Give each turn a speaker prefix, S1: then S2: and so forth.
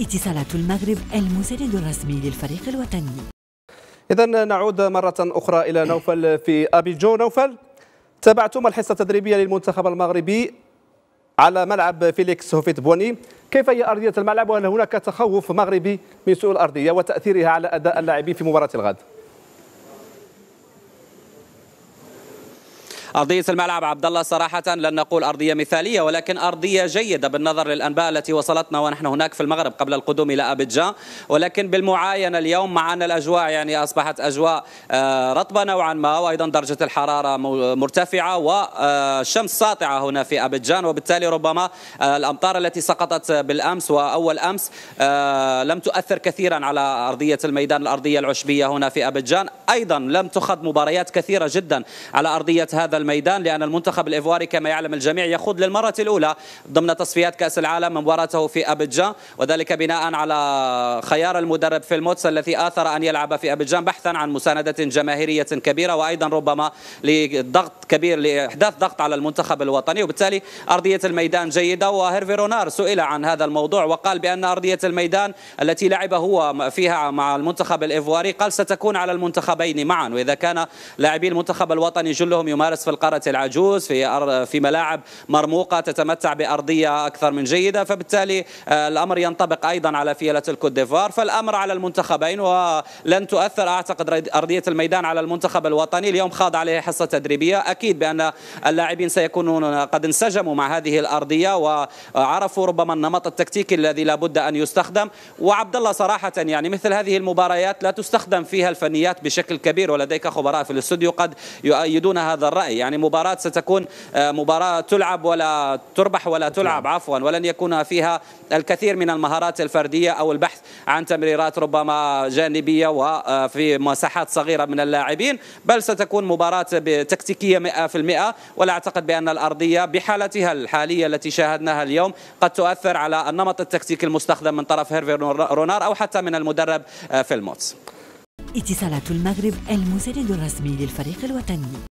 S1: اتصالات المغرب المسدد الرسمي للفريق الوطني
S2: إذا نعود مرة أخرى إلى نوفل في أبيجو نوفل تابعتم الحصة التدريبية للمنتخب المغربي على ملعب فيليكس هوفيت بوني كيف هي أرضية الملعب وهل هناك تخوف مغربي من سوء الأرضية وتأثيرها على أداء اللاعبين في مباراة الغد؟
S1: أرضية الملعب عبد الله صراحة لن نقول أرضية مثالية ولكن أرضية جيدة بالنظر للأنباء التي وصلتنا ونحن هناك في المغرب قبل القدوم إلى أبيجان ولكن بالمعاينة اليوم مع أن الأجواء يعني أصبحت أجواء آه، رطبة نوعا ما وأيضا درجة الحرارة مرتفعة والشمس آه، ساطعة هنا في أبيجان وبالتالي ربما آه، الأمطار التي سقطت بالأمس وأول أمس لم تؤثر كثيرا على أرضية الميدان الأرضية العشبية هنا في أبيجان أيضا لم تخض مباريات كثيرة جدا على أرضية هذا الميدان لأن المنتخب الإيفواري كما يعلم الجميع يخوض للمرة الأولى ضمن تصفيات كأس العالم مباراته في ابيجان وذلك بناء على خيار المدرب في الموتس الذي آثر أن يلعب في ابيجان بحثا عن مساندة جماهيرية كبيرة وأيضا ربما لضغط كبير لإحداث ضغط على المنتخب الوطني وبالتالي أرضية الميدان جيدة وهيرفي رونار سئل عن هذا الموضوع وقال بأن أرضية الميدان التي لعب هو فيها مع المنتخب الإيفواري قال ستكون على المنتخبين معا وإذا كان لاعبي المنتخب الوطني جلهم يمارس في القارة العجوز في في ملاعب مرموقة تتمتع بأرضية أكثر من جيدة فبالتالي آه، الأمر ينطبق أيضا على فيلة الكوت ديفوار فالأمر على المنتخبين ولن تؤثر أعتقد أرضية الميدان على المنتخب الوطني اليوم خاض عليه حصة تدريبية أكيد بأن اللاعبين سيكونون آه، قد انسجموا مع هذه الأرضية وعرفوا ربما النمط التكتيكي الذي لابد أن يستخدم وعبد الله صراحة يعني مثل هذه المباريات لا تستخدم فيها الفنيات بشكل كبير ولديك خبراء في الاستوديو قد يؤيدون هذا الرأي يعني مباراة ستكون آه، مباراة تلعب ولا تربح ولا تلعب نعم. عفوا ولن يكون فيها الكثير من المهارات الفردية أو البحث عن تمريرات ربما جانبية وفي آه، مساحات صغيرة من اللاعبين بل ستكون مباراة تكتيكية 100% ولا أعتقد بأن الأرضية بحالتها الحالية التي شاهدناها اليوم قد تؤثر على النمط التكتيكي المستخدم من طرف هيرفي رونار أو حتى من المدرب آه، في الموتس
S2: اتصالات المغرب المسرد الرسمي للفريق الوطني